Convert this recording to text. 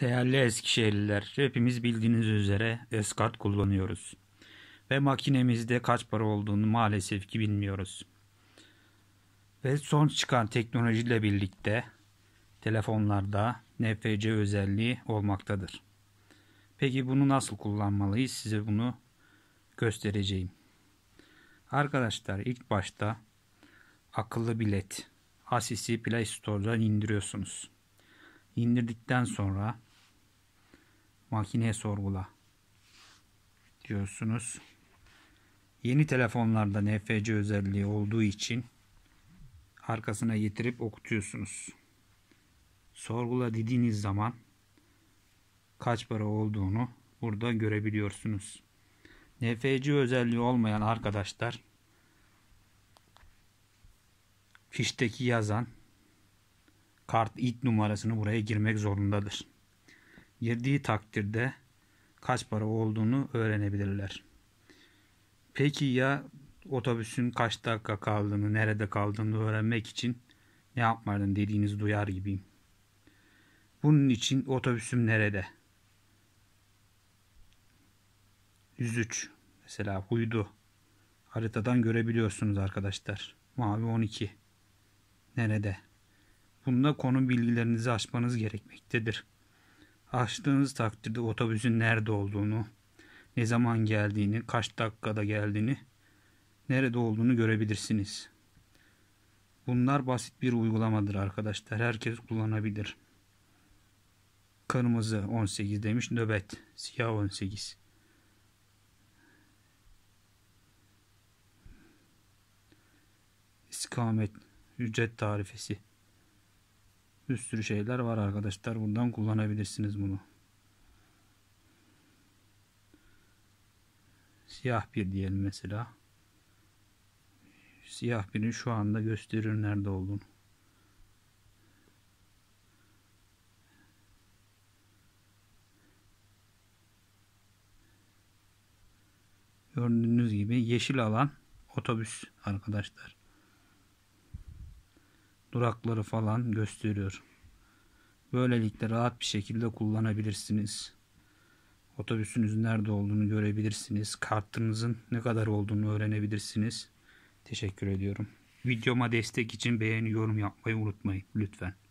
Değerli Eskişehirliler, hepimiz bildiğiniz üzere eskart kullanıyoruz. Ve makinemizde kaç para olduğunu maalesef ki bilmiyoruz. Ve son çıkan teknolojiyle birlikte telefonlarda NFC özelliği olmaktadır. Peki bunu nasıl kullanmalıyız? Size bunu göstereceğim. Arkadaşlar ilk başta akıllı bilet Asisi Play Store'dan indiriyorsunuz. İndirdikten sonra Makine sorgula diyorsunuz. Yeni telefonlarda NFC özelliği olduğu için arkasına getirip okutuyorsunuz. Sorgula dediğiniz zaman kaç para olduğunu burada görebiliyorsunuz. NFC özelliği olmayan arkadaşlar fişteki yazan kart it numarasını buraya girmek zorundadır girdiği takdirde kaç para olduğunu öğrenebilirler. Peki ya otobüsün kaç dakika kaldığını, nerede kaldığını öğrenmek için ne yapmadım dediğinizi duyar gibiyim. Bunun için otobüsüm nerede? 103 mesela huydu. Haritadan görebiliyorsunuz arkadaşlar. Mavi 12. Nerede? Bunda konu bilgilerinizi açmanız gerekmektedir. Açtığınız takdirde otobüsün nerede olduğunu, ne zaman geldiğini, kaç dakikada geldiğini, nerede olduğunu görebilirsiniz. Bunlar basit bir uygulamadır arkadaşlar. Herkes kullanabilir. Kırmızı 18 demiş nöbet. Siyah 18. İskamet ücret tarifesi bir sürü şeyler var arkadaşlar. Buradan kullanabilirsiniz bunu. Siyah bir diyelim mesela. Siyah birin şu anda gösterir nerede olduğunu. Gördüğünüz gibi yeşil alan otobüs arkadaşlar durakları falan gösteriyor. Böylelikle rahat bir şekilde kullanabilirsiniz. Otobüsünüz nerede olduğunu görebilirsiniz. Kartınızın ne kadar olduğunu öğrenebilirsiniz. Teşekkür ediyorum. Videoma destek için beğeni yorum yapmayı unutmayın lütfen.